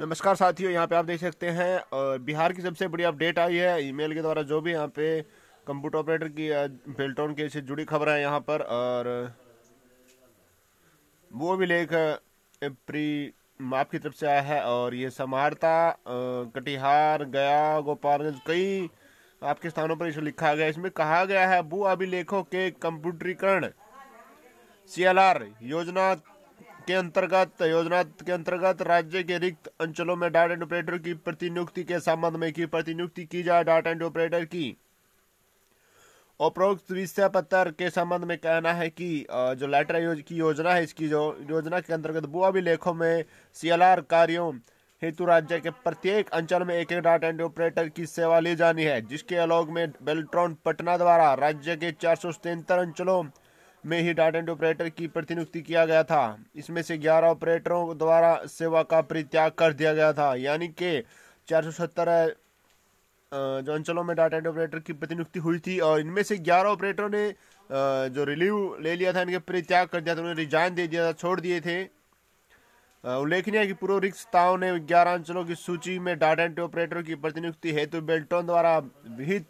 नमस्कार साथियों यहाँ पे आप देख सकते हैं और बिहार की सबसे बड़ी अपडेट आई है ईमेल के द्वारा जो भी यहाँ पे कंप्यूटर ऑपरेटर की बेल्टॉन के से जुड़ी खबर है यहाँ पर और वो भी लेख प्री माप की तरफ से आया है और ये समारता कटिहार गया गोपालगंज कई आपके स्थानों पर इसे लिखा गया इसमें कहा गया है भू अभिलेखों के कंप्यूटरीकरण सीएलआर योजना के अंतर्गत योजना के अंतर्गत राज्य के रिक्त अंचलों में डाटा एंड ऑपरेटर की प्रतिनियुक्ति के संबंध में की प्रतिनियुक्ति की जाए डाटा एंड ऑपरेटर की उपरोक्त विषय पत्र के संबंध में कहना है कि जो लेटर योज की योजना है इसकी जो योजना के अंतर्गत भू लेखों में सीएलआर कार्यों हेतु राज्य के प्रत्येक अंचल में एक एक डाटा एंड ऑपरेटर की सेवा ली जानी है जिसके अलोग में बेल्ट्रॉन पटना द्वारा राज्य के चार अंचलों में ही डाटा एंड ऑपरेटर की प्रतिनियुक्ति किया गया था इसमें से 11 ऑपरेटरों द्वारा सेवा का परित्याग कर दिया गया था यानी कि चार जो अंचलों में डाटा एंड ऑपरेटर की प्रतिनियुक्ति हुई थी और इनमें से 11 ऑपरेटरों ने जो रिलीव ले लिया था इनके परित्याग कर दिया था उन्हें रिजाइन दे दिया था छोड़ दिए थे उल्लेखनीय है कि पूर्व रिक्सताओं ने ग्यारह अंचलों की सूची में डाटा एंट्री ऑपरेटरों की प्रतिनियुक्ति हेतु बेल्टोन द्वारा विहित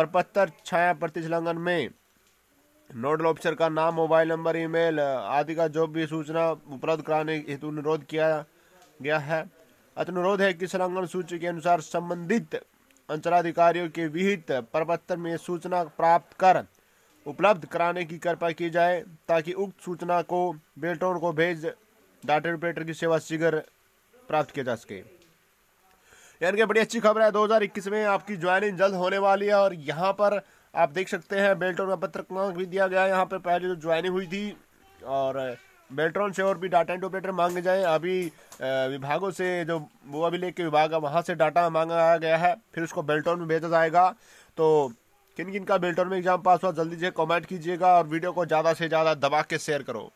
प्रपत्तर छाया प्रतिशलंघन में नोडल ऑफिसर का नाम मोबाइल नंबर ईमेल आदि का जो भी सूचना उपलब्ध कराने हेतु अनुरोध किया गया है अत अनुरोध है कि संलग्न सूची के अनुसार संबंधित अंचलाधिकारियों के विहित प्रपत्र में सूचना प्राप्त कर उपलब्ध कराने की कृपा की जाए ताकि उक्त सूचना को बेल्टोन को भेज डाटा ऑपरेटर की सेवा शीघ्र प्राप्त किया जा सके यानी कि बड़ी अच्छी खबर है 2021 में आपकी ज्वाइनिंग जल्द होने वाली है और यहाँ पर आप देख सकते हैं बेल्ट्रॉन का पत्र क्रमांक भी दिया गया है यहाँ पर पहले जो तो ज्वाइनिंग हुई थी और बेल्ट्रॉन uh, से और भी डाटा एंड ऑपरेटर मांगे जाए अभी uh, विभागों से जो वो अभी लेके विभाग है वहाँ से डाटा मांगा गया है फिर उसको बेल्ट्रॉन में भेजा जाएगा तो किन किन का बेल्ट्रॉन में एग्जाम पास हुआ जल्दी से कमेंट कीजिएगा और वीडियो को ज़्यादा से ज़्यादा दबा के शेयर करो